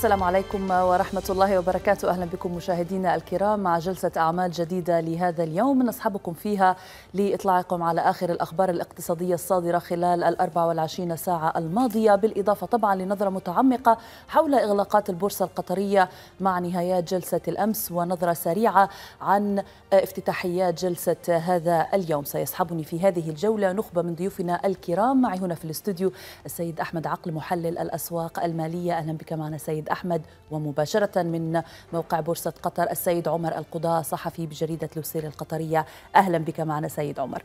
السلام عليكم ورحمة الله وبركاته أهلا بكم مشاهدينا الكرام مع جلسة أعمال جديدة لهذا اليوم نصحبكم فيها لإطلاعكم على آخر الأخبار الاقتصادية الصادرة خلال ال 24 ساعة الماضية بالإضافة طبعا لنظرة متعمقة حول إغلاقات البورصة القطرية مع نهايات جلسة الأمس ونظرة سريعة عن افتتاحيات جلسة هذا اليوم سيصحبني في هذه الجولة نخبة من ضيوفنا الكرام معي هنا في الاستوديو السيد أحمد عقل محلل الأسواق المالية أهلا بك معنا سيد أحمد ومباشرة من موقع بورصة قطر السيد عمر القضاء صحفي بجريدة لوسير القطرية أهلا بك معنا سيد عمر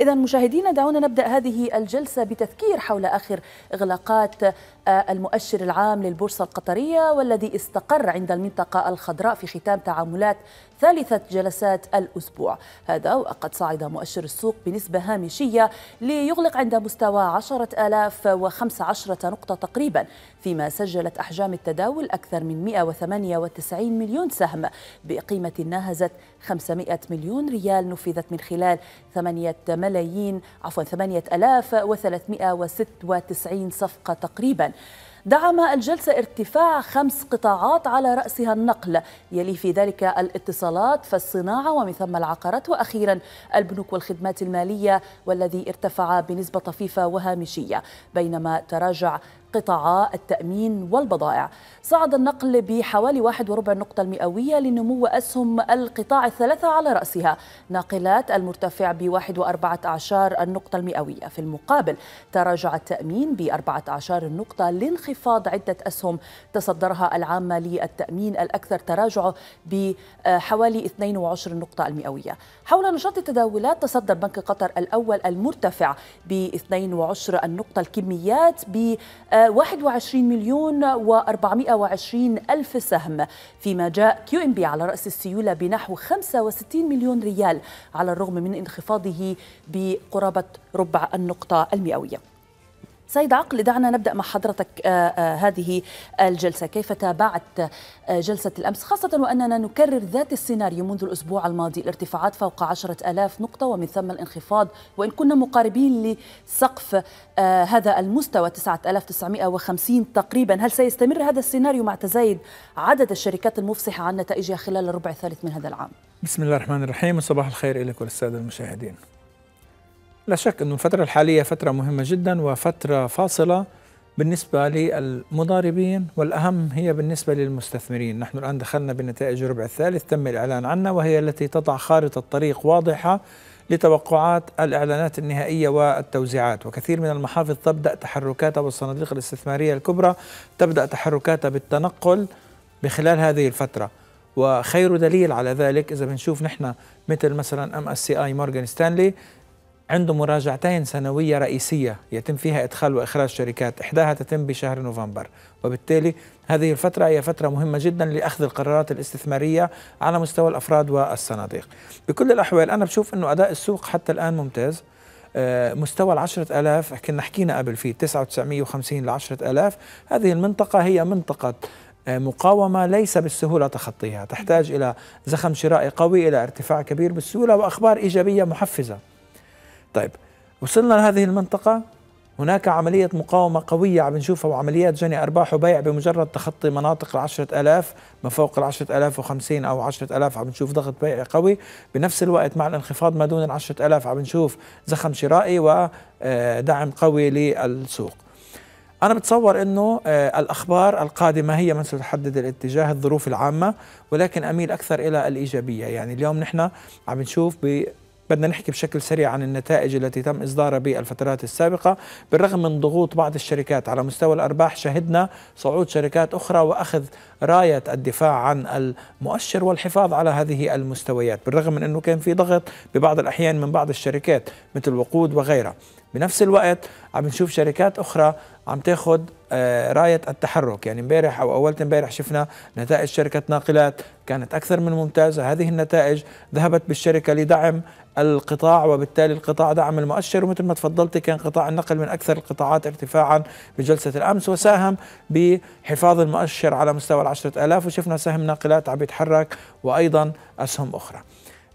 إذا مشاهدينا دعونا نبدأ هذه الجلسة بتذكير حول آخر إغلاقات آه، المؤشر العام للبورصة القطرية والذي استقر عند المنطقة الخضراء في ختام تعاملات ثالثة جلسات الأسبوع هذا وقد صعد مؤشر السوق بنسبة هامشية ليغلق عند مستوى 10015 نقطة تقريبا فيما سجلت أحجام التداول تداول أكثر من 198 مليون سهم بقيمة ناهزت 500 مليون ريال نفذت من خلال 8 ملايين عفوا 8396 صفقة تقريباً دعم الجلسة ارتفاع خمس قطاعات على رأسها النقل يلي في ذلك الاتصالات فالصناعة ومن ثم العقارات وأخيرا البنوك والخدمات المالية والذي ارتفع بنسبة طفيفة وهامشية بينما تراجع قطاع التأمين والبضائع صعد النقل بحوالي واحد وربع نقطة المئوية لنمو أسهم القطاع الثلاثة على رأسها ناقلات المرتفع بواحد وأربعة عشر النقطة المئوية في المقابل تراجع التأمين بأربعة عشر النقطة لانخفاض عدة أسهم تصدرها العامة للتأمين الأكثر تراجع بحوالي 22 نقطة المئوية حول نشاط التداولات تصدر بنك قطر الأول المرتفع ب 22 النقطة الكميات ب آه، 21 مليون و420 ألف سهم فيما جاء كيو إم بي على رأس السيولة بنحو 65 مليون ريال على الرغم من انخفاضه بقرابة ربع النقطة المئوية سيد عقل دعنا نبدأ مع حضرتك آه، آه، هذه الجلسة كيف تابعت آه، جلسة الأمس خاصة وأننا نكرر ذات السيناريو منذ الأسبوع الماضي الارتفاعات فوق عشرة ألاف نقطة ومن ثم الانخفاض وإن كنا مقاربين لسقف هذا المستوى 9950 تقريبا هل سيستمر هذا السيناريو مع تزايد عدد الشركات المفصحة عن نتائجها خلال الربع الثالث من هذا العام؟ بسم الله الرحمن الرحيم وصباح الخير لكم الساده المشاهدين لا شك أن الفترة الحالية فترة مهمة جدا وفترة فاصلة بالنسبة للمضاربين والأهم هي بالنسبة للمستثمرين نحن الآن دخلنا بنتائج الربع الثالث تم الإعلان عنها وهي التي تضع خارطة طريق واضحة لتوقعات الإعلانات النهائية والتوزيعات وكثير من المحافظ تبدأ تحركاتها والصناديق الاستثمارية الكبرى تبدأ تحركاتها بالتنقل بخلال هذه الفترة وخير دليل على ذلك إذا بنشوف نحن مثل مثلا ام اس سي اي مورغان ستانلي عنده مراجعتين سنوية رئيسية يتم فيها إدخال وإخراج شركات إحداها تتم بشهر نوفمبر وبالتالي هذه الفترة هي فترة مهمة جدا لأخذ القرارات الاستثمارية على مستوى الأفراد والصناديق بكل الأحوال أنا بشوف أنه أداء السوق حتى الآن ممتاز آه، مستوى العشرة ألاف كنا حكينا قبل فيه 9950 لعشرة ألاف هذه المنطقة هي منطقة آه، مقاومة ليس بالسهولة تخطيها تحتاج إلى زخم شرائي قوي إلى ارتفاع كبير بالسهولة وأخبار إيجابية محفزة طيب وصلنا لهذه المنطقة هناك عملية مقاومة قوية عم نشوفها وعمليات جني أرباح وبيع بمجرد تخطي مناطق العشرة ألاف ما فوق العشرة ألاف وخمسين أو عشرة ألاف عم نشوف ضغط بيع قوي بنفس الوقت مع الانخفاض ما دون العشرة ألاف عم نشوف زخم شرائي ودعم آه، قوي للسوق أنا بتصور أنه آه، الأخبار القادمة هي من ستحدد الاتجاه الظروف العامة ولكن أميل أكثر إلى الإيجابية يعني اليوم نحن عم نشوف بدنا نحكي بشكل سريع عن النتائج التي تم إصدارها بالفترات السابقة بالرغم من ضغوط بعض الشركات على مستوى الأرباح شهدنا صعود شركات أخرى وأخذ راية الدفاع عن المؤشر والحفاظ على هذه المستويات بالرغم من أنه كان في ضغط ببعض الأحيان من بعض الشركات مثل وقود وغيرها بنفس الوقت عم نشوف شركات أخرى عم تاخذ آه، راية التحرك يعني امبارح أو اول امبارح شفنا نتائج شركة ناقلات كانت أكثر من ممتازة هذه النتائج ذهبت بالشركة لدعم القطاع وبالتالي القطاع دعم المؤشر ومثل ما تفضلت كان قطاع النقل من أكثر القطاعات ارتفاعا بجلسة الأمس وساهم بحفاظ المؤشر على مستوى العشرة ألاف وشفنا سهم ناقلات عم يتحرك وأيضا أسهم أخرى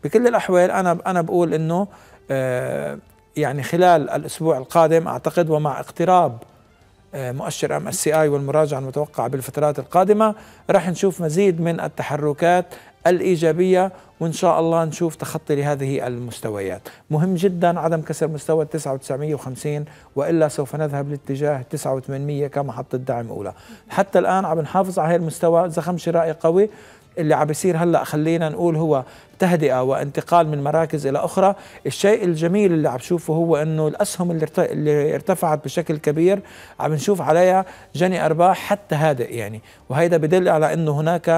بكل الأحوال أنا أنا بقول إنه آه، يعني خلال الأسبوع القادم أعتقد ومع اقتراب مؤشر ام اس سي اي والمراجعه المتوقعه بالفترات القادمه راح نشوف مزيد من التحركات الايجابيه وان شاء الله نشوف تخطي لهذه المستويات مهم جدا عدم كسر مستوى 9950 والا سوف نذهب لاتجاه 9800 كمحطه دعم اولى حتى الان عم نحافظ على هذا المستوى زخم شرائي قوي اللي عم بيصير هلا خلينا نقول هو تهدئه وانتقال من مراكز الى اخرى، الشيء الجميل اللي عم بشوفه هو انه الاسهم اللي, اللي ارتفعت بشكل كبير عم نشوف عليها جني ارباح حتى هادئ يعني، وهيدا بدل على انه هناك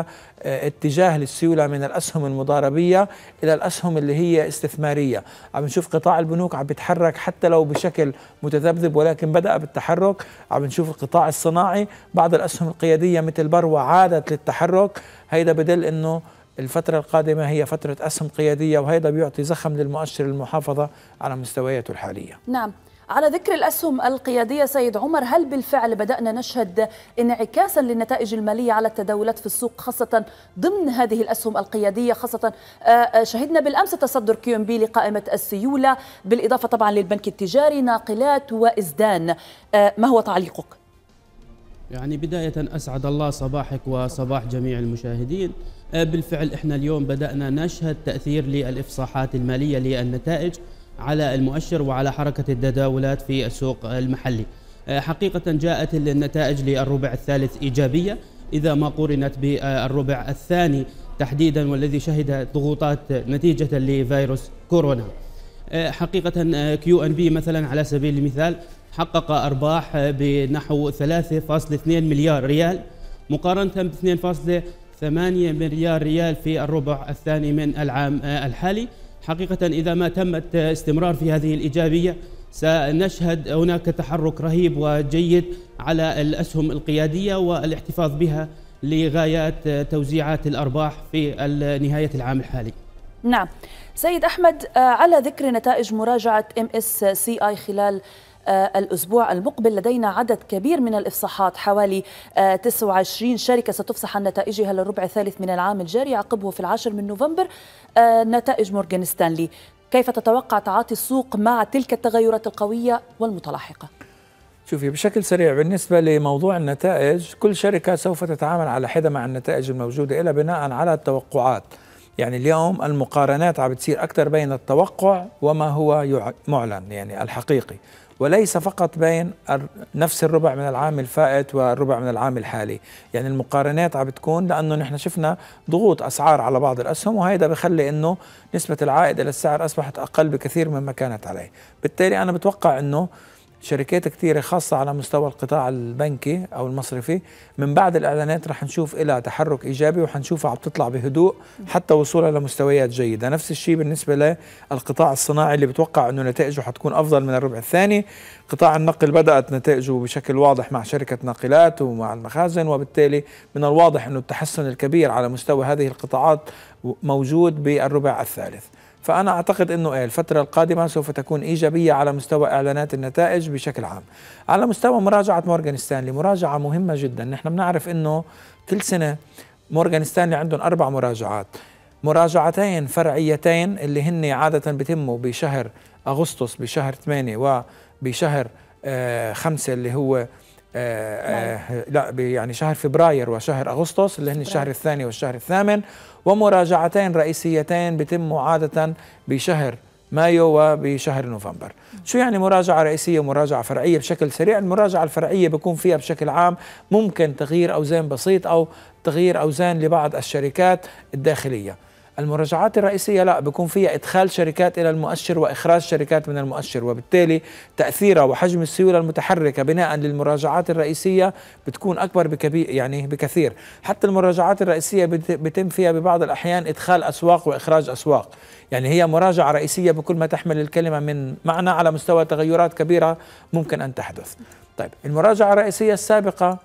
آه، اتجاه للسيوله من الاسهم المضاربيه الى الاسهم اللي هي استثماريه، عم نشوف قطاع البنوك عم بيتحرك حتى لو بشكل متذبذب ولكن بدا بالتحرك، عم نشوف القطاع الصناعي، بعض الاسهم القياديه مثل بروه عادت للتحرك هيدا بدل انه الفترة القادمة هي فترة أسهم قيادية وهذا بيعطي زخم للمؤشر المحافظة على مستوياته الحالية نعم على ذكر الأسهم القيادية سيد عمر هل بالفعل بدأنا نشهد انعكاسا للنتائج المالية على التداولات في السوق خاصة ضمن هذه الأسهم القيادية خاصة آه، آه، شهدنا بالأمس تصدر كيو بي لقائمة السيولة بالإضافة طبعا للبنك التجاري ناقلات وإزدان آه، ما هو تعليقك؟ يعني بداية أسعد الله صباحك وصباح جميع المشاهدين آه، بالفعل إحنا اليوم بدأنا نشهد تأثير للإفصاحات المالية للنتائج على المؤشر وعلى حركة التداولات في السوق المحلي آه، حقيقة جاءت النتائج للربع الثالث إيجابية إذا ما قورنت بالربع الثاني تحديدا والذي شهد ضغوطات نتيجة لفيروس كورونا آه، حقيقة كيو أن بي مثلا على سبيل المثال حقق أرباح بنحو 3.2 مليار ريال مقارنة ب 2.8 مليار ريال في الربع الثاني من العام آه، الحالي حقيقة إذا ما تمت استمرار في هذه الإيجابية سنشهد هناك تحرك رهيب وجيد على الأسهم القيادية والاحتفاظ بها لغايات توزيعات الأرباح في نهاية العام الحالي نعم سيد أحمد آه، على ذكر نتائج مراجعة MSCI خلال آه، الأسبوع المقبل لدينا عدد كبير من الإفصاحات حوالي 29 آه، شركة ستفصح عن نتائجها للربع الثالث من العام الجاري عقبه في العاشر من نوفمبر آه، نتائج مورغان ستانلي كيف تتوقع تعاطي السوق مع تلك التغيرات القوية والمتلاحقة؟ شوفي بشكل سريع بالنسبة لموضوع النتائج كل شركة سوف تتعامل على حدة مع النتائج الموجودة إلى بناء على التوقعات يعني اليوم المقارنات عم بتصير أكثر بين التوقع وما هو معلن يعني الحقيقي وليس فقط بين نفس الربع من العام الفائت والربع من العام الحالي يعني المقارنات عم بتكون لانه نحن شفنا ضغوط اسعار على بعض الاسهم وهيدا بخلي انه نسبه العائد للسعر اصبحت اقل بكثير مما كانت عليه بالتالي انا بتوقع انه شركات كثيره خاصه على مستوى القطاع البنكي او المصرفي من بعد الاعلانات رح نشوف لها تحرك ايجابي وحنشوفها عم تطلع بهدوء حتى وصولها لمستويات جيده نفس الشيء بالنسبه للقطاع الصناعي اللي بتوقع انه نتائجه حتكون افضل من الربع الثاني قطاع النقل بدات نتائجه بشكل واضح مع شركه ناقلات ومع المخازن وبالتالي من الواضح انه التحسن الكبير على مستوى هذه القطاعات موجود بالربع الثالث فأنا أعتقد أنه إيه، الفترة القادمة سوف تكون إيجابية على مستوى إعلانات النتائج بشكل عام على مستوى مراجعة مورغان ستانلي مراجعة مهمة جدا نحن بنعرف أنه كل سنة مورغان ستانلي عندهم أربع مراجعات مراجعتين فرعيتين اللي هن عادة بتموا بشهر أغسطس بشهر 8 وبشهر 5 آه، اللي هو آه،, نعم. آه لا يعني شهر فبراير وشهر اغسطس اللي هن الشهر الثاني والشهر الثامن ومراجعتين رئيسيتين بتم عاده بشهر مايو وبشهر نوفمبر شو يعني مراجعة رئيسية ومراجعة فرعية بشكل سريع المراجعة الفرعية بيكون فيها بشكل عام ممكن تغيير أوزان بسيط أو تغيير أوزان لبعض الشركات الداخلية المراجعات الرئيسية لا بيكون فيها إدخال شركات إلى المؤشر وإخراج شركات من المؤشر وبالتالي تأثيرها وحجم السيولة المتحركة بناء للمراجعات الرئيسية بتكون أكبر بكبير يعني بكثير حتى المراجعات الرئيسية بتم فيها ببعض الأحيان إدخال أسواق وإخراج أسواق يعني هي مراجعة رئيسية بكل ما تحمل الكلمة من معنى على مستوى تغيرات كبيرة ممكن أن تحدث طيب المراجعة الرئيسية السابقة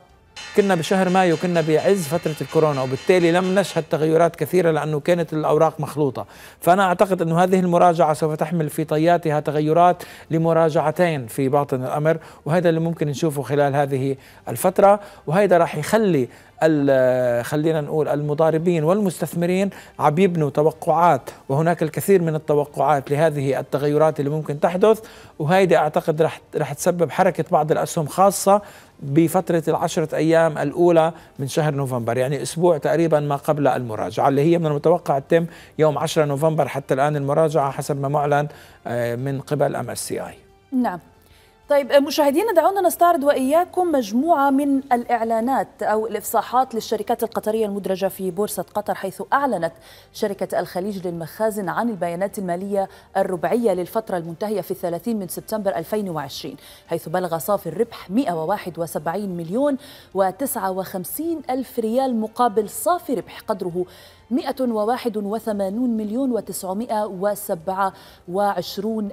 كنا بشهر مايو كنا بعز فترة الكورونا وبالتالي لم نشهد تغيرات كثيرة لأنه كانت الأوراق مخلوطة فأنا أعتقد أن هذه المراجعة سوف تحمل في طياتها تغيرات لمراجعتين في باطن الأمر وهذا اللي ممكن نشوفه خلال هذه الفترة وهذا راح يخلي خلينا نقول المضاربين والمستثمرين عم يبنوا توقعات وهناك الكثير من التوقعات لهذه التغيرات اللي ممكن تحدث وهيدي اعتقد رح رح تسبب حركه بعض الاسهم خاصه بفترة العشرة أيام الأولى من شهر نوفمبر يعني أسبوع تقريبا ما قبل المراجعة اللي هي من المتوقع تتم يوم 10 نوفمبر حتى الآن المراجعة حسب ما معلن آه، من قبل أم آي نعم طيب مشاهدينا دعونا نستعرض واياكم مجموعه من الاعلانات او الافصاحات للشركات القطريه المدرجه في بورصه قطر حيث اعلنت شركه الخليج للمخازن عن البيانات الماليه الربعيه للفتره المنتهيه في 30 من سبتمبر 2020 حيث بلغ صافي الربح 171 مليون و59 الف ريال مقابل صافي ربح قدره 181 مليون و927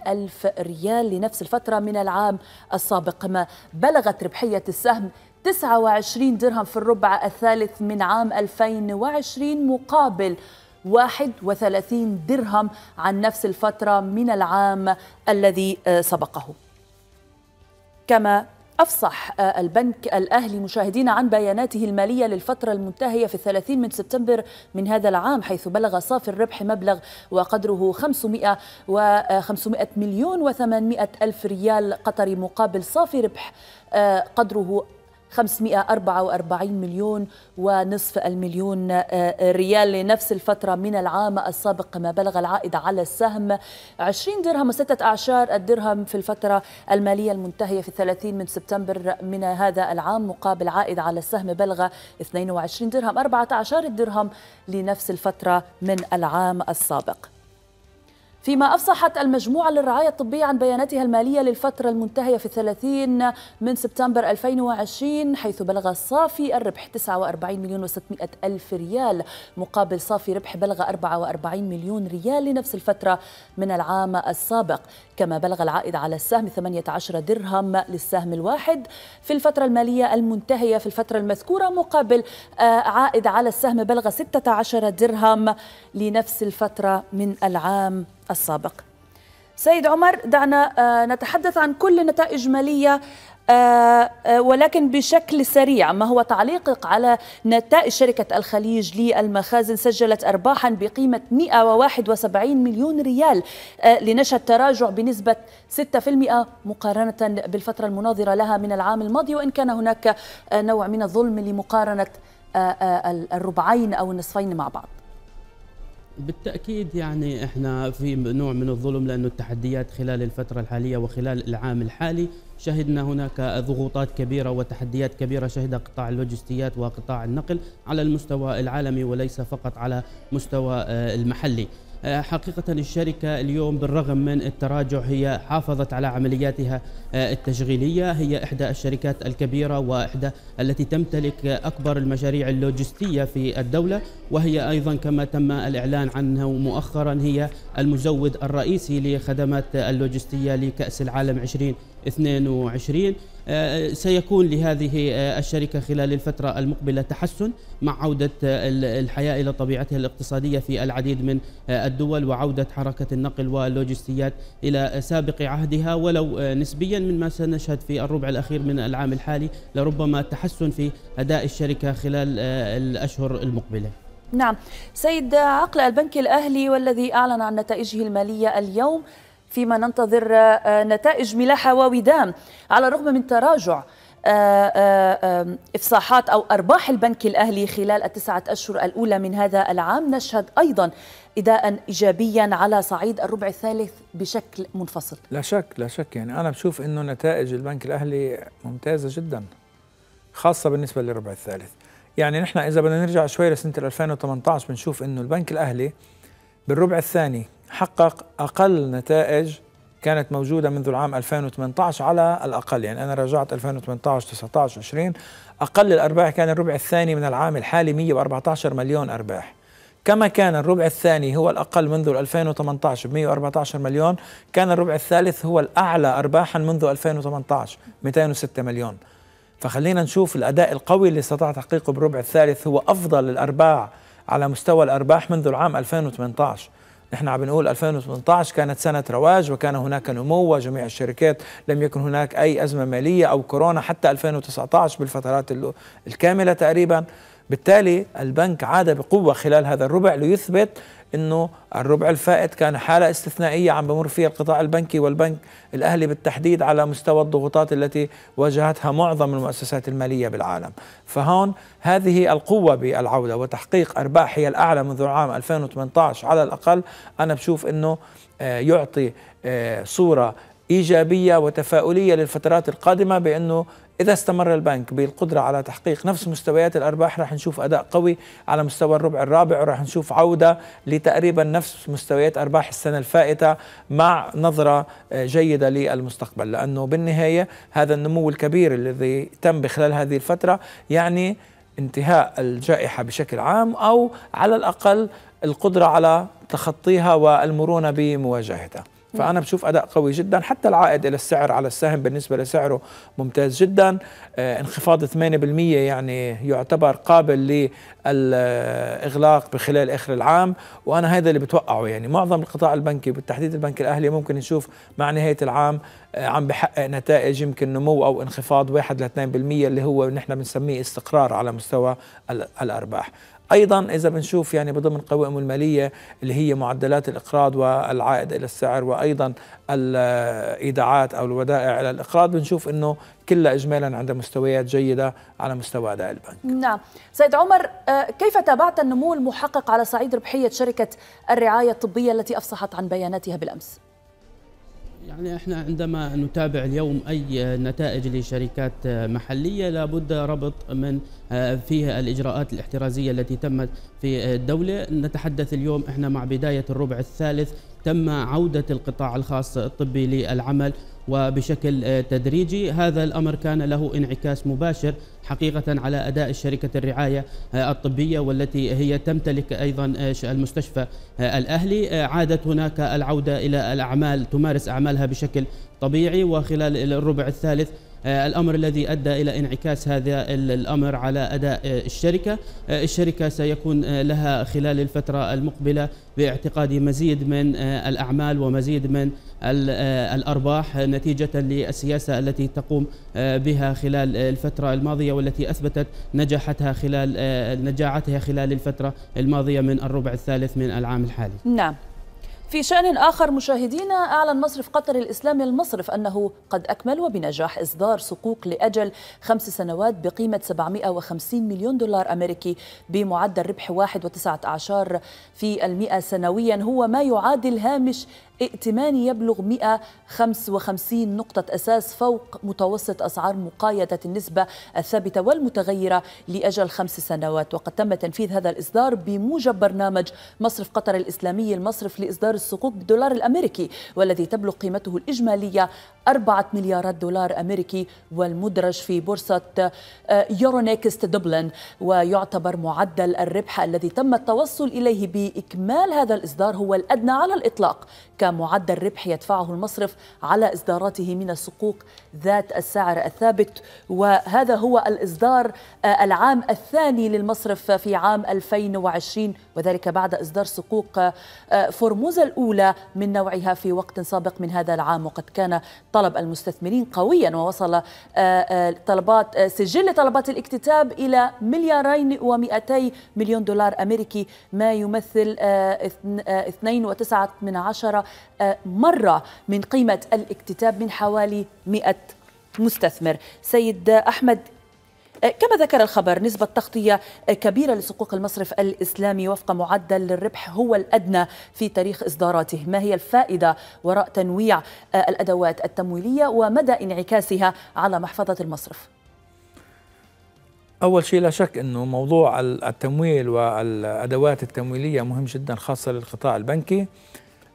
ألف ريال لنفس الفترة من العام السابق ما بلغت ربحية السهم 29 درهم في الربع الثالث من عام 2020 مقابل 31 درهم عن نفس الفترة من العام الذي آه، سبقه كما أفصح آه، البنك الأهلي مشاهدين عن بياناته المالية للفترة المنتهية في 30 من سبتمبر من هذا العام حيث بلغ صافي الربح مبلغ وقدره 500 و 500 آه، مليون و 800 ألف ريال قطري مقابل صافي ربح آه، قدره 544 مليون ونصف المليون آه، آه، ريال لنفس الفترة من العام السابق ما بلغ العائد على السهم 20 درهم وستة أعشار الدرهم في الفترة المالية المنتهية في 30 من سبتمبر من هذا العام مقابل عائد على السهم بلغ 22 درهم 14 الدرهم لنفس الفترة من العام السابق فيما أفصحت المجموعة للرعاية الطبية عن بياناتها المالية للفترة المنتهية في 30 من سبتمبر 2020 حيث بلغ صافي الربح 49 مليون و600 ألف ريال مقابل صافي ربح بلغ 44 مليون ريال لنفس الفترة من العام السابق كما بلغ العائد على السهم 18 درهم للسهم الواحد في الفترة المالية المنتهية في الفترة المذكورة مقابل آه، عائد على السهم بلغ 16 درهم لنفس الفترة من العام السابق سيد عمر دعنا آه، نتحدث عن كل نتائج مالية آه، آه، ولكن بشكل سريع ما هو تعليقك على نتائج شركة الخليج للمخازن سجلت أرباحا بقيمة 171 مليون ريال آه، لنشهد تراجع بنسبة 6% مقارنة بالفترة المناظرة لها من العام الماضي وإن كان هناك نوع من الظلم لمقارنة الربعين أو النصفين مع بعض بالتأكيد يعني احنا في نوع من الظلم لانه التحديات خلال الفترة الحالية وخلال العام الحالي شهدنا هناك ضغوطات كبيرة وتحديات كبيرة شهد قطاع اللوجستيات وقطاع النقل على المستوى العالمي وليس فقط على مستوى آه، المحلي آه، حقيقة الشركة اليوم بالرغم من التراجع هي حافظت على عملياتها آه، التشغيلية هي إحدى الشركات الكبيرة وإحدى التي تمتلك أكبر المشاريع اللوجستية في الدولة وهي أيضا كما تم الإعلان عنه مؤخرا هي المزود الرئيسي لخدمات اللوجستية لكأس العالم 2022 سيكون لهذه الشركة خلال الفترة المقبلة تحسن مع عودة الحياة إلى طبيعتها الاقتصادية في العديد من الدول وعودة حركة النقل واللوجستيات إلى سابق عهدها ولو نسبيا مما سنشهد في الربع الأخير من العام الحالي لربما تحسن في أداء الشركة خلال الأشهر المقبلة نعم سيد عقل البنك الأهلي والذي أعلن عن نتائجه المالية اليوم فيما ننتظر آه، آه، نتائج ملاحة وودام على الرغم من تراجع آه، إفصاحات أو أرباح البنك الأهلي خلال التسعة أشهر الأولى من هذا العام نشهد أيضا إداء إيجابيا على صعيد الربع الثالث بشكل منفصل لا شك لا شك يعني أنا بشوف أنه نتائج البنك الأهلي ممتازة جدا خاصة بالنسبة للربع الثالث يعني نحن إذا بدنا نرجع شوي لسنة 2018 بنشوف أنه البنك الأهلي بالربع الثاني حقق أقل نتائج كانت موجودة منذ العام 2018 على الأقل يعني أنا راجعت 2018 19 20 أقل الأرباح كان الربع الثاني من العام الحالي 114 مليون أرباح كما كان الربع الثاني هو الأقل منذ 2018 ب 114 مليون كان الربع الثالث هو الأعلى أرباحا منذ 2018 206 مليون فخلينا نشوف الأداء القوي اللي استطاع تحقيقه بالربع الثالث هو أفضل الأرباح على مستوى الأرباح منذ العام 2018 نحن عم نقول 2018 كانت سنة رواج وكان هناك نمو وجميع الشركات لم يكن هناك أي أزمة مالية أو كورونا حتى 2019 بالفترات الكاملة تقريبا بالتالي البنك عاد بقوة خلال هذا الربع ليثبت انه الربع الفائت كان حاله استثنائيه عم بمر فيها القطاع البنكي والبنك الاهلي بالتحديد على مستوى الضغوطات التي واجهتها معظم المؤسسات الماليه بالعالم، فهون هذه القوه بالعوده وتحقيق ارباح هي الاعلى منذ عام 2018 على الاقل انا بشوف انه آه، يعطي آه، صوره إيجابية وتفاؤلية للفترات القادمة بأنه إذا استمر البنك بالقدرة على تحقيق نفس مستويات الأرباح راح نشوف أداء قوي على مستوى الربع الرابع وراح نشوف عودة لتقريبا نفس مستويات أرباح السنة الفائتة مع نظرة آه، جيدة للمستقبل لأنه بالنهاية هذا النمو الكبير الذي تم بخلال هذه الفترة يعني انتهاء الجائحة بشكل عام أو على الأقل القدرة على تخطيها والمرونة بمواجهتها فانا بشوف اداء قوي جدا حتى العائد الى السعر على السهم بالنسبه لسعره ممتاز جدا آه، انخفاض 8% يعني يعتبر قابل للاغلاق بخلال اخر العام وانا هذا اللي بتوقعه يعني معظم القطاع البنكي بالتحديد البنك الاهلي ممكن نشوف مع نهايه العام آه، عم بحقق نتائج يمكن نمو او انخفاض 1 ل 2% اللي هو نحن بنسميه استقرار على مستوى الارباح ايضا اذا بنشوف يعني بضمن قوائم الماليه اللي هي معدلات الاقراض والعائد الى السعر وايضا الايداعات او الودائع الى الاقراض بنشوف انه كلها اجمالا عند مستويات جيده على مستوى اداء البنك. نعم، سيد عمر آه، كيف تابعت النمو المحقق على صعيد ربحيه شركه الرعايه الطبيه التي افصحت عن بياناتها بالامس؟ يعني احنا عندما نتابع اليوم اي نتائج لشركات محليه لابد ربط من آه، فيها الاجراءات الاحترازيه التي تمت في الدوله نتحدث اليوم احنا مع بدايه الربع الثالث تم عوده القطاع الخاص الطبي للعمل وبشكل آه، تدريجي هذا الأمر كان له انعكاس مباشر حقيقة على أداء شركة الرعاية آه، الطبية والتي هي تمتلك أيضا آه، المستشفى الأهلي عادت هناك العودة إلى الأعمال تمارس أعمالها بشكل طبيعي وخلال الربع الثالث آه، الأمر الذي أدى إلى انعكاس هذا الأمر على أداء آه، الشركة آه، الشركة سيكون لها خلال الفترة المقبلة باعتقاد مزيد من الأعمال ومزيد من الأرباح نتيجة للسياسة التي تقوم بها خلال الفترة الماضية والتي أثبتت نجاحتها خلال نجاعتها خلال الفترة الماضية من الربع الثالث من العام الحالي نعم في شأن آخر مشاهدينا أعلن مصرف قطر الإسلامي المصرف أنه قد أكمل وبنجاح إصدار صكوك لأجل خمس سنوات بقيمة 750 مليون دولار أمريكي بمعدل ربح 1.19 في المئة سنويا هو ما يعادل هامش ائتماني يبلغ 155 نقطة أساس فوق متوسط أسعار مقايضة النسبة الثابتة والمتغيرة لأجل خمس سنوات وقد تم تنفيذ هذا الإصدار بموجب برنامج مصرف قطر الإسلامي المصرف لإصدار السقوط بالدولار الأمريكي والذي تبلغ قيمته الإجمالية 4 مليارات دولار أمريكي والمدرج في بورصة يورونيكست آه، دبلن ويعتبر معدل الربح الذي تم التوصل إليه بإكمال هذا الإصدار هو الأدنى على الإطلاق معدل ربح يدفعه المصرف على إصداراته من السقوق ذات السعر الثابت وهذا هو الإصدار آه، العام الثاني للمصرف في عام 2020 وذلك بعد إصدار سقوق آه، فورموزا الأولى من نوعها في وقت سابق من هذا العام وقد كان طلب المستثمرين قويا ووصل آه، طلبات سجل طلبات الاكتتاب إلى مليارين و200 مليون دولار أمريكي ما يمثل 2.9 من عشرة مرة من قيمة الاكتتاب من حوالي 100 مستثمر سيد أحمد آه، كما ذكر الخبر نسبة تغطية آه، كبيرة لسقوق المصرف الإسلامي وفق معدل الربح هو الأدنى في تاريخ إصداراته ما هي الفائدة وراء تنويع آه، الأدوات التمويلية ومدى انعكاسها على محفظة المصرف؟ أول شيء لا شك أنه موضوع التمويل والأدوات التمويلية مهم جدا خاصة للقطاع البنكي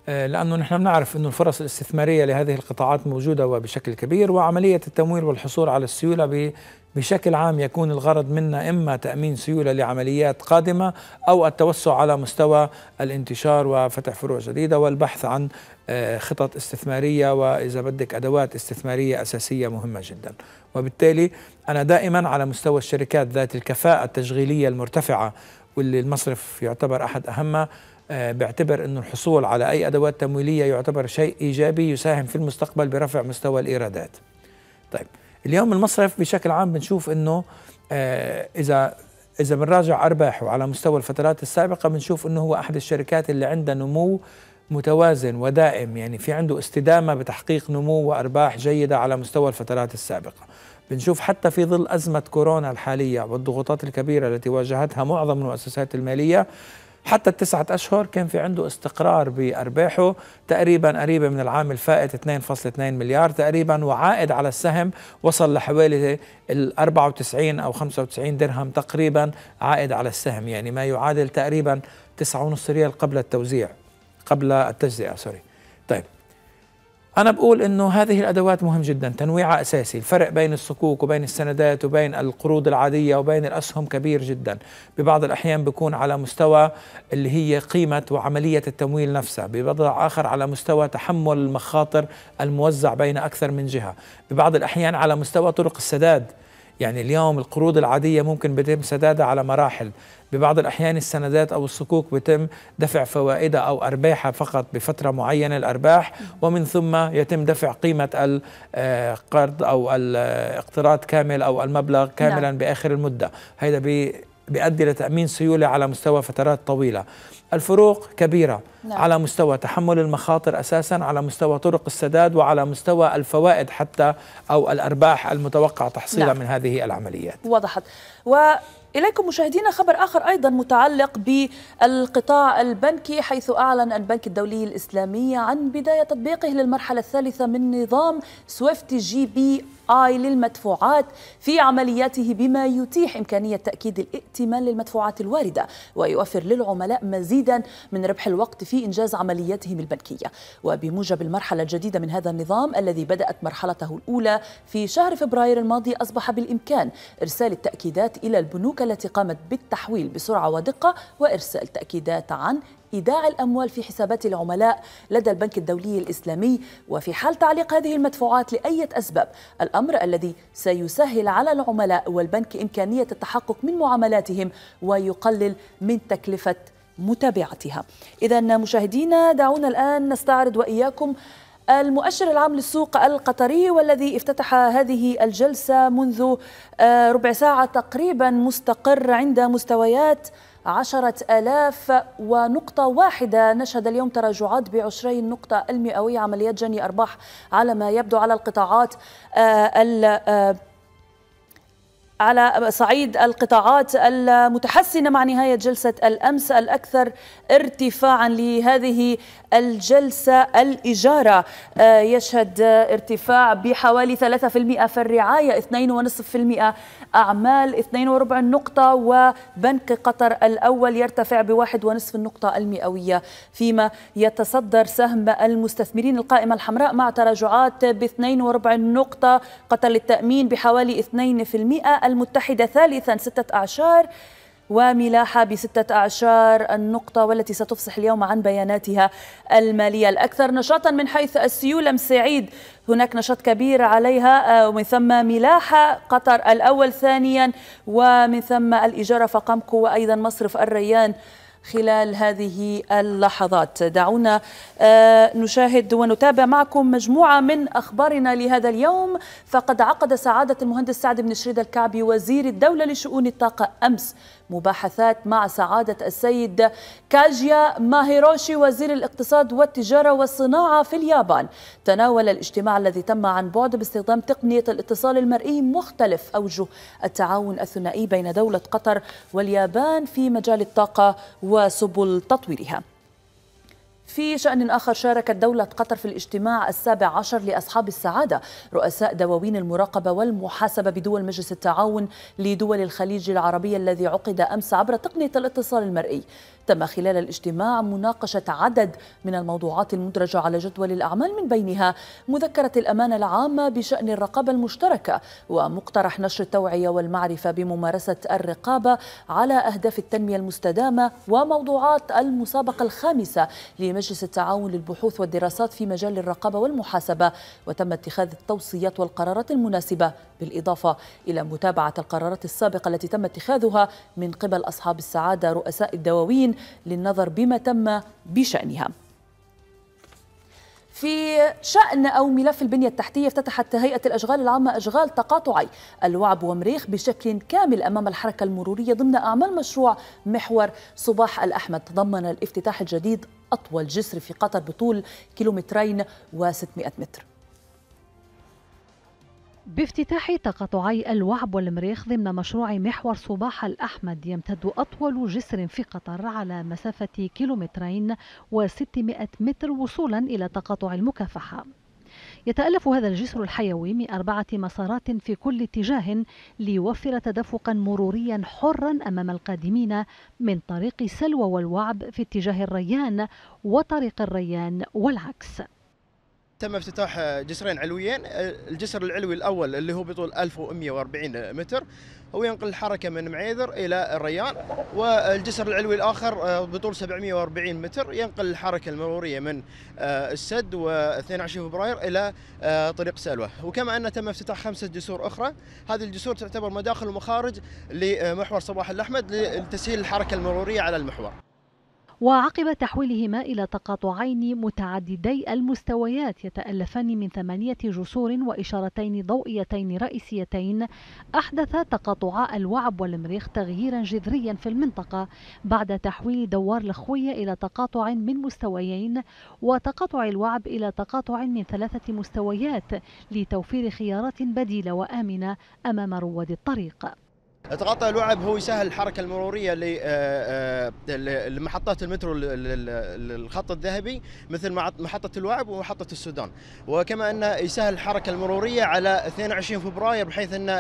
آه، لأنه نحن بنعرف أن الفرص الاستثمارية لهذه القطاعات موجودة وبشكل كبير وعملية التمويل والحصول على السيولة بشكل عام يكون الغرض منا إما تأمين سيولة لعمليات قادمة أو التوسع على مستوى الانتشار وفتح فروع جديدة والبحث عن آه، خطط استثمارية وإذا بدك أدوات استثمارية أساسية مهمة جدا وبالتالي أنا دائما على مستوى الشركات ذات الكفاءة التشغيلية المرتفعة واللي المصرف يعتبر أحد أهمها آه، بيعتبر أن الحصول على أي أدوات تمويلية يعتبر شيء إيجابي يساهم في المستقبل برفع مستوى الإيرادات طيب اليوم المصرف بشكل عام بنشوف أنه آه، إذا إذا بنراجع أرباحه على مستوى الفترات السابقة بنشوف أنه هو أحد الشركات اللي عندها نمو متوازن ودائم يعني في عنده استدامة بتحقيق نمو وأرباح جيدة على مستوى الفترات السابقة بنشوف حتى في ظل أزمة كورونا الحالية والضغوطات الكبيرة التي واجهتها معظم المؤسسات المالية حتى التسعة أشهر كان في عنده استقرار بأرباحه تقريبا قريبة من العام الفائت 2.2 مليار تقريبا وعائد على السهم وصل لحوالي ال 94 أو 95 درهم تقريبا عائد على السهم يعني ما يعادل تقريبا 9.5 ريال قبل التوزيع قبل التجزئة سوري طيب أنا بقول أنه هذه الأدوات مهم جدا تنويعها أساسي الفرق بين الصكوك وبين السندات وبين القروض العادية وبين الأسهم كبير جدا ببعض الأحيان بيكون على مستوى اللي هي قيمة وعملية التمويل نفسها ببعض آخر على مستوى تحمل المخاطر الموزع بين أكثر من جهة ببعض الأحيان على مستوى طرق السداد يعني اليوم القروض العادية ممكن بيتم سدادها على مراحل ببعض الأحيان السندات أو الصكوك بيتم دفع فوائدها أو أرباحها فقط بفترة معينة الأرباح ومن ثم يتم دفع قيمة القرض آه، أو الاقتراض آه، كامل أو المبلغ نعم. كاملا بآخر المدة هذا بيؤدي لتأمين سيولة على مستوى فترات طويلة الفروق كبيرة نعم. على مستوى تحمل المخاطر أساسا على مستوى طرق السداد وعلى مستوى الفوائد حتى أو الأرباح المتوقع تحصيلها نعم. من هذه العمليات وضحت و إليكم مشاهدينا خبر آخر أيضا متعلق بالقطاع البنكي حيث أعلن البنك الدولي الإسلامي عن بداية تطبيقه للمرحلة الثالثة من نظام سويفت جي بي آي للمدفوعات في عملياته بما يتيح إمكانية تأكيد الائتمان للمدفوعات الواردة ويوفر للعملاء مزيدا من ربح الوقت في إنجاز عملياتهم البنكية وبموجب المرحلة الجديدة من هذا النظام الذي بدأت مرحلته الأولى في شهر فبراير الماضي أصبح بالإمكان إرسال التأكيدات إلى البنوك التي قامت بالتحويل بسرعة ودقة وإرسال تأكيدات عن إيداع الأموال في حسابات العملاء لدى البنك الدولي الإسلامي وفي حال تعليق هذه المدفوعات لأية أسباب الأمر الذي سيسهل على العملاء والبنك إمكانية التحقق من معاملاتهم ويقلل من تكلفة متابعتها إذا مشاهدينا دعونا الآن نستعرض وإياكم المؤشر العام للسوق القطري والذي افتتح هذه الجلسة منذ آه، ربع ساعة تقريبا مستقر عند مستويات عشرة آلاف ونقطة واحدة نشهد اليوم تراجعات بعشرين نقطة المئوية عمليات جني أرباح على ما يبدو على القطاعات آه، آه، على صعيد القطاعات المتحسنة مع نهاية جلسة الأمس الأكثر ارتفاعا لهذه الجلسة الإجارة آه، يشهد ارتفاع بحوالي 3% في الرعاية 2.5% أعمال 42 نقطة وبنك قطر الأول يرتفع بواحد ونصف النقطة المئوية فيما يتصدر سهم المستثمرين القائمة الحمراء مع تراجعات ب 42 نقطة قطر للتأمين بحوالي 2% المتحدة ثالثا ستة أعشار وملاحة بستة أعشار النقطة والتي ستفصح اليوم عن بياناتها المالية الأكثر نشاطا من حيث السيولة سعيد هناك نشاط كبير عليها آه، ومن ثم ملاحة قطر الأول ثانيا ومن ثم الإجارة فقمكو وأيضا مصرف الريان خلال هذه اللحظات دعونا آه، نشاهد ونتابع معكم مجموعة من أخبارنا لهذا اليوم فقد عقد سعادة المهندس سعد بن شريد الكعبي وزير الدولة لشؤون الطاقة أمس مباحثات مع سعادة السيد كاجيا ماهيروشي وزير الاقتصاد والتجارة والصناعة في اليابان تناول الاجتماع الذي تم عن بعد باستخدام تقنية الاتصال المرئي مختلف أوجه التعاون الثنائي بين دولة قطر واليابان في مجال الطاقة وسبل تطويرها في شأن آخر شاركت دولة قطر في الاجتماع السابع عشر لأصحاب السعادة رؤساء دواوين المراقبة والمحاسبة بدول مجلس التعاون لدول الخليج العربية الذي عقد أمس عبر تقنية الاتصال المرئي تم خلال الاجتماع مناقشة عدد من الموضوعات المدرجة على جدول الأعمال من بينها مذكرة الأمانة العامة بشأن الرقابة المشتركة ومقترح نشر التوعية والمعرفة بممارسة الرقابة على أهداف التنمية المستدامة وموضوعات المسابقة الخامسة لمجلس التعاون للبحوث والدراسات في مجال الرقابة والمحاسبة وتم اتخاذ التوصيات والقرارات المناسبة بالإضافة إلى متابعة القرارات السابقة التي تم اتخاذها من قبل أصحاب السعادة رؤساء الدواوين للنظر بما تم بشأنها في شأن أو ملف البنية التحتية افتتحت هيئة الأشغال العامة أشغال تقاطعي الوعب ومريخ بشكل كامل أمام الحركة المرورية ضمن أعمال مشروع محور صباح الأحمد تضمن الافتتاح الجديد أطول جسر في قطر بطول كيلومترين و600 متر بافتتاح تقاطعي الوعب والمريخ ضمن مشروع محور صباح الأحمد يمتد أطول جسر في قطر على مسافة كيلومترين و600 متر وصولا إلى تقاطع المكافحة يتألف هذا الجسر الحيوي من أربعة مسارات في كل اتجاه ليوفر تدفقا مروريا حرا أمام القادمين من طريق سلوى والوعب في اتجاه الريان وطريق الريان والعكس تم افتتاح جسرين علويين الجسر العلوي الاول اللي هو بطول 1140 متر هو ينقل الحركه من معيذر الى الريان والجسر العلوي الاخر آه، بطول 740 متر ينقل الحركه المروريه من آه، السد و22 فبراير الى آه، طريق سلوى وكما ان تم افتتاح خمسه جسور اخرى هذه الجسور تعتبر مداخل ومخارج لمحور صباح الاحمد لتسهيل الحركه المروريه على المحور وعقب تحويلهما إلى تقاطعين متعددي المستويات يتألفان من ثمانية جسور وإشارتين ضوئيتين رئيسيتين أحدث تقاطعا الوعب والمريخ تغييرا جذريا في المنطقة بعد تحويل دوار الخوية إلى تقاطع من مستويين وتقاطع الوعب إلى تقاطع من ثلاثة مستويات لتوفير خيارات بديلة وآمنة أمام رواد الطريق تغطي الوعب هو يسهل الحركه المروريه آه، آه، لمحطات المترو الخط الذهبي مثل محطه الوعب ومحطه السودان وكما انه يسهل الحركه المروريه على 22 فبراير بحيث ان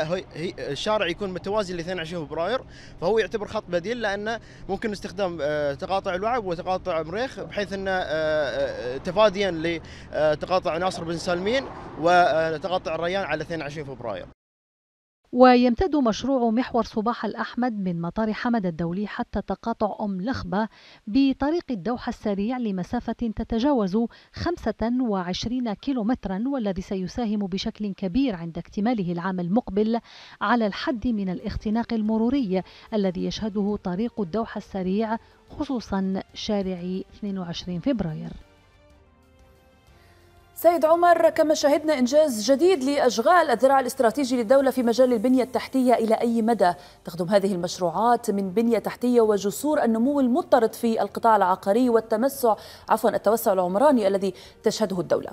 الشارع يكون متوازي ل 22 فبراير فهو يعتبر خط بديل لانه ممكن استخدام آه، تقاطع الوعب وتقاطع مريخ بحيث انه تفاديا لتقاطع ناصر بن سلمين وتقاطع الريان على 22 فبراير ويمتد مشروع محور صباح الأحمد من مطار حمد الدولي حتى تقاطع أم لخبة بطريق الدوحة السريع لمسافة تتجاوز 25 كيلومترا والذي سيساهم بشكل كبير عند اكتماله العام المقبل على الحد من الاختناق المروري الذي يشهده طريق الدوحة السريع خصوصا شارع 22 فبراير سيد عمر كما شاهدنا إنجاز جديد لأشغال الذراع الاستراتيجي للدولة في مجال البنية التحتية إلى أي مدى تخدم هذه المشروعات من بنية تحتية وجسور النمو المضطرد في القطاع العقاري والتمسع عفوا التوسع العمراني الذي تشهده الدولة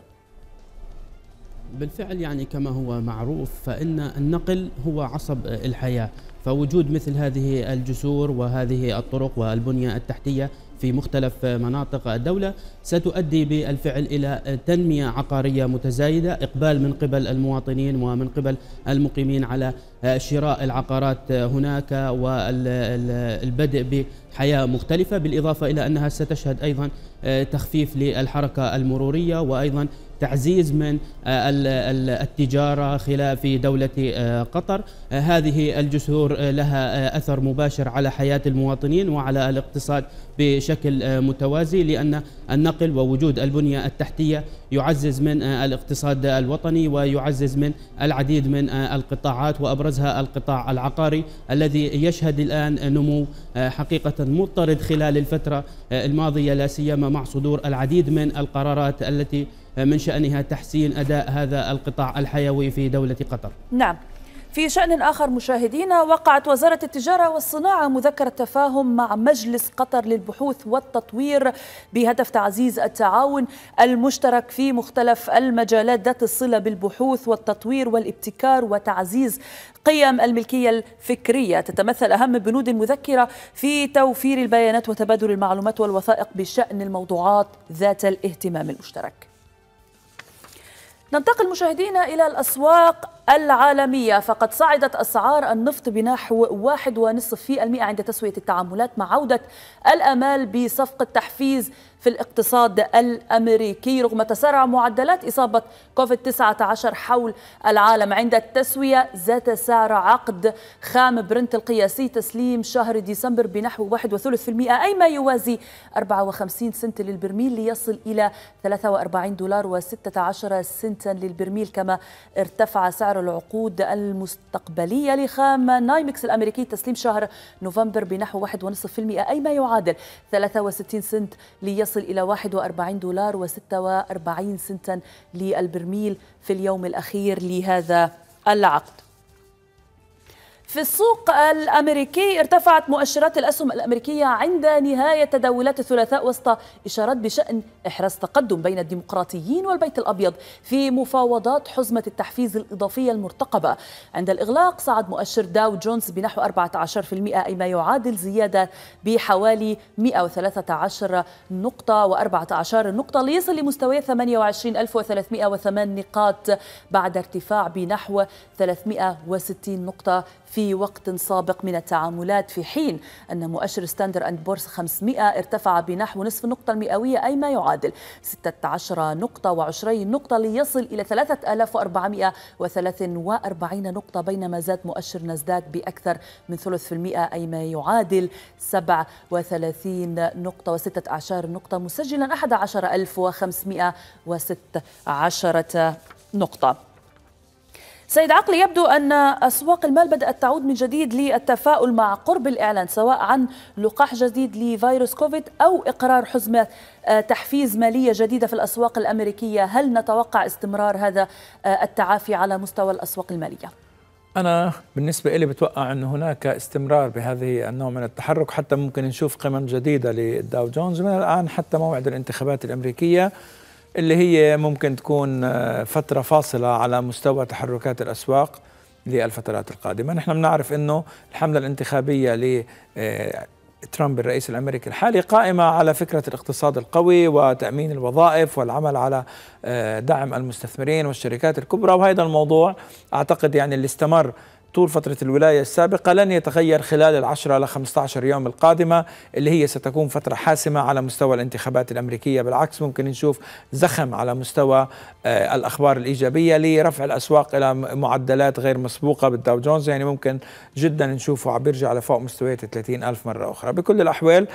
بالفعل يعني كما هو معروف فإن النقل هو عصب الحياة فوجود مثل هذه الجسور وهذه الطرق والبنية التحتية في مختلف مناطق الدولة ستؤدي بالفعل إلى تنمية عقارية متزايدة إقبال من قبل المواطنين ومن قبل المقيمين على آه، شراء العقارات آه، هناك والبدء بحياة مختلفة بالإضافة إلى أنها ستشهد أيضا آه، تخفيف للحركة المرورية وأيضا تعزيز من التجارة خلال في دولة قطر هذه الجسور لها أثر مباشر على حياة المواطنين وعلى الاقتصاد بشكل متوازي لأن النقل ووجود البنية التحتية يعزز من الاقتصاد الوطني ويعزز من العديد من القطاعات وأبرز أبرزها القطاع العقاري الذي يشهد الآن نمو آه، حقيقة مضطرد خلال الفترة آه، الماضية لا سيما مع صدور العديد من القرارات التي آه، من شأنها تحسين أداء هذا القطاع الحيوي في دولة قطر نعم في شأن آخر مشاهدينا وقعت وزارة التجارة والصناعة مذكرة تفاهم مع مجلس قطر للبحوث والتطوير بهدف تعزيز التعاون المشترك في مختلف المجالات ذات الصلة بالبحوث والتطوير والابتكار وتعزيز قيم الملكية الفكرية تتمثل أهم بنود المذكرة في توفير البيانات وتبادل المعلومات والوثائق بشأن الموضوعات ذات الاهتمام المشترك ننتقل مشاهدينا إلى الأسواق العالمية فقد صعدت أسعار النفط بنحو 1.5% عند تسوية التعاملات مع عودة الأمال بصفقة تحفيز في الاقتصاد الأمريكي رغم تسارع معدلات إصابة كوفيد-19 حول العالم عند التسوية ذات سعر عقد خام برنت القياسي تسليم شهر ديسمبر بنحو 1.3% أي ما يوازي 54 سنت للبرميل ليصل إلى 43 دولار و16 سنتا للبرميل كما ارتفع سعر العقود المستقبلية لخام نايمكس الأمريكي تسليم شهر نوفمبر بنحو 1.5% أي ما يعادل 63 سنت ليصل يصل إلى 41 دولار و46 سنتا للبرميل في اليوم الأخير لهذا العقد في السوق الامريكي ارتفعت مؤشرات الاسهم الامريكيه عند نهايه تداولات الثلاثاء وسط اشارات بشان احراز تقدم بين الديمقراطيين والبيت الابيض في مفاوضات حزمه التحفيز الاضافيه المرتقبه. عند الاغلاق صعد مؤشر داو جونز بنحو 14% اي ما يعادل زياده بحوالي 113 نقطه و14 نقطه ليصل لمستوى 28308 نقاط بعد ارتفاع بنحو 360 نقطه في وقت سابق من التعاملات في حين أن مؤشر ستاندر أند بورس 500 ارتفع بنحو نصف النقطة المئوية أي ما يعادل 16 نقطة وعشرين نقطة ليصل إلى 3443 نقطة بينما زاد مؤشر نزداك بأكثر من ثلث في المئة أي ما يعادل 37 نقطة وستة أعشار نقطة مسجلا 11516 نقطة سيد عقلي يبدو أن أسواق المال بدأت تعود من جديد للتفاؤل مع قرب الإعلان سواء عن لقاح جديد لفيروس كوفيد أو إقرار حزمة آه، تحفيز مالية جديدة في الأسواق الأمريكية هل نتوقع استمرار هذا آه، التعافي على مستوى الأسواق المالية؟ أنا بالنسبة إلي بتوقع أن هناك استمرار بهذه النوع من التحرك حتى ممكن نشوف قمم جديدة للداو جونز من الآن حتى موعد الانتخابات الأمريكية اللي هي ممكن تكون آه، فترة فاصلة على مستوى تحركات الأسواق للفترات القادمة نحن بنعرف أنه الحملة الانتخابية لترامب آه، الرئيس الأمريكي الحالي قائمة على فكرة الاقتصاد القوي وتأمين الوظائف والعمل على آه، دعم المستثمرين والشركات الكبرى وهذا الموضوع أعتقد يعني اللي استمر طول فترة الولاية السابقة لن يتغير خلال العشرة إلى 15 يوم القادمة اللي هي ستكون فترة حاسمة على مستوى الانتخابات الأمريكية بالعكس ممكن نشوف زخم على مستوى آه، الأخبار الإيجابية لرفع الأسواق إلى معدلات غير مسبوقة بالداو جونز يعني ممكن جدا نشوفه عم يرجع لفوق مستويات 30 ألف مرة أخرى بكل الأحوال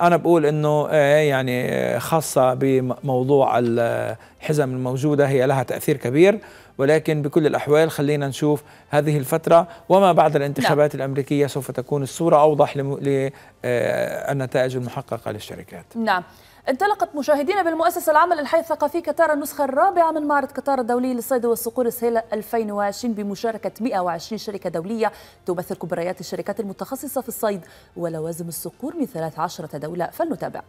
انا بقول انه آه، يعني آه، خاصه بموضوع الحزم الموجوده هي لها تاثير كبير ولكن بكل الأحوال خلينا نشوف هذه الفترة وما بعد الانتخابات نعم. الأمريكية سوف تكون الصورة أوضح للنتائج آه، المحققة للشركات نعم انطلقت مشاهدينا بالمؤسسة العامة للحي الثقافي كتار النسخة الرابعة من معرض كتار الدولي للصيد والصقور سهيلة 2020 بمشاركة 120 شركة دولية تمثل كبريات الشركات المتخصصة في الصيد ولوازم الصقور من 13 دولة فلنتابع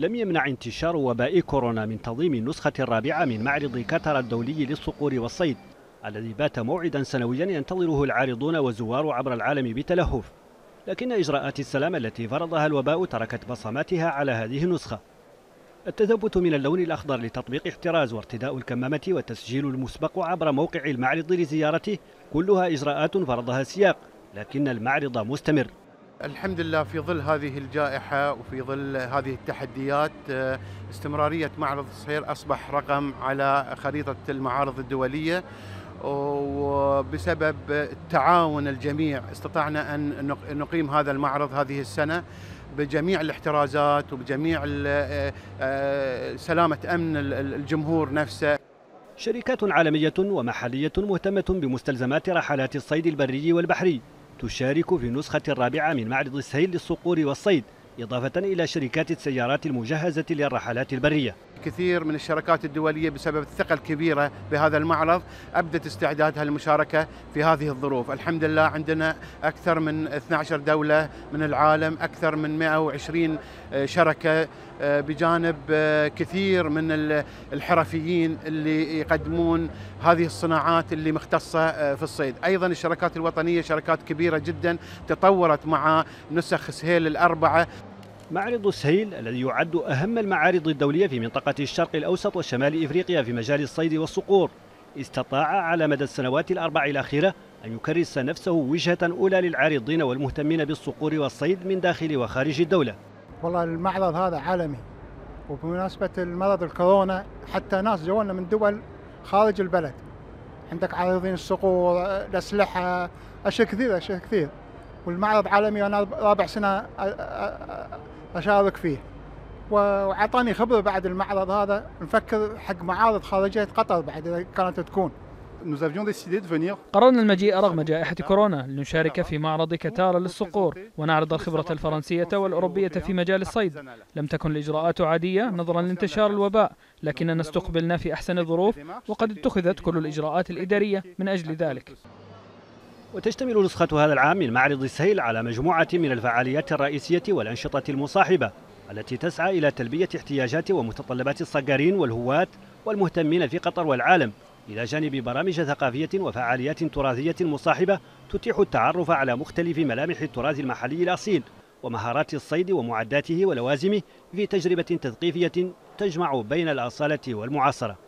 لم يمنع انتشار وباء كورونا من تنظيم النسخة الرابعة من معرض قطر الدولي للصقور والصيد الذي بات موعدا سنويا ينتظره العارضون والزوار عبر العالم بتلهف لكن إجراءات السلام التي فرضها الوباء تركت بصماتها على هذه النسخة التثبت من اللون الأخضر لتطبيق احتراز وارتداء الكمامة والتسجيل المسبق عبر موقع المعرض لزيارته كلها إجراءات فرضها السياق لكن المعرض مستمر الحمد لله في ظل هذه الجائحة وفي ظل هذه التحديات آه، استمرارية معرض صهير أصبح رقم على خريطة المعارض الدولية وبسبب تعاون الجميع استطعنا أن نقيم هذا المعرض هذه السنة بجميع الاحترازات وبجميع آه، آه، سلامة أمن الجمهور نفسه شركات عالمية ومحلية مهتمة بمستلزمات رحلات الصيد البري والبحري تشارك في النسخة الرابعة من معرض السيل للصقور والصيد إضافة إلى شركات السيارات المجهزة للرحلات البرية كثير من الشركات الدولية بسبب الثقة الكبيرة بهذا المعرض أبدت استعدادها للمشاركة في هذه الظروف الحمد لله عندنا أكثر من 12 دولة من العالم أكثر من 120 آه، شركة آه، بجانب آه، كثير من الحرفيين اللي يقدمون هذه الصناعات اللي مختصة في الصيد أيضا الشركات الوطنية شركات كبيرة جدا تطورت مع نسخ سهيل الأربعة معرض سهيل الذي يعد أهم المعارض الدولية في منطقة الشرق الأوسط وشمال إفريقيا في مجال الصيد والصقور استطاع على مدى السنوات الأربع الأخيرة أن يكرس نفسه وجهة أولى للعارضين والمهتمين بالصقور والصيد من داخل وخارج الدولة والله المعرض هذا عالمي وبمناسبة المرض الكورونا حتى ناس جوانا من دول خارج البلد عندك عارضين الصقور الأسلحة أشياء كثيرة أشياء كثير والمعرض عالمي وأنا رابع سنة اشارك فيه وعطاني خبره بعد المعرض هذا نفكر حق معارض خارجيه قطر بعد اذا كانت تكون قررنا المجيء رغم جائحة كورونا لنشارك في معرض كتار للصقور ونعرض الخبرة الفرنسية والأوروبية في مجال الصيد لم تكن الإجراءات عادية نظرا لانتشار الوباء لكننا استقبلنا في أحسن الظروف وقد اتخذت كل الإجراءات الإدارية من أجل ذلك وتشتمل نسخة هذا العام من معرض سهيل على مجموعة من الفعاليات الرئيسية والأنشطة المصاحبة التي تسعى إلى تلبية احتياجات ومتطلبات الصقارين والهواة والمهتمين في قطر والعالم إلى جانب برامج ثقافية وفعاليات تراثية مصاحبة تتيح التعرف على مختلف ملامح التراث المحلي الأصيل ومهارات الصيد ومعداته ولوازمه في تجربة تثقيفية تجمع بين الأصالة والمعاصرة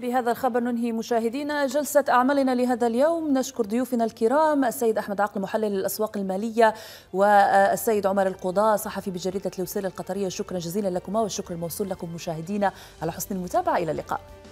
بهذا الخبر ننهي مشاهدينا جلسة أعمالنا لهذا اليوم نشكر ضيوفنا الكرام السيد أحمد عقل محلل الأسواق المالية والسيد عمر القضاء صحفي بجريدة لوسيل القطرية شكرا جزيلا لكما والشكر الموصول لكم مشاهدينا على حسن المتابعة إلى اللقاء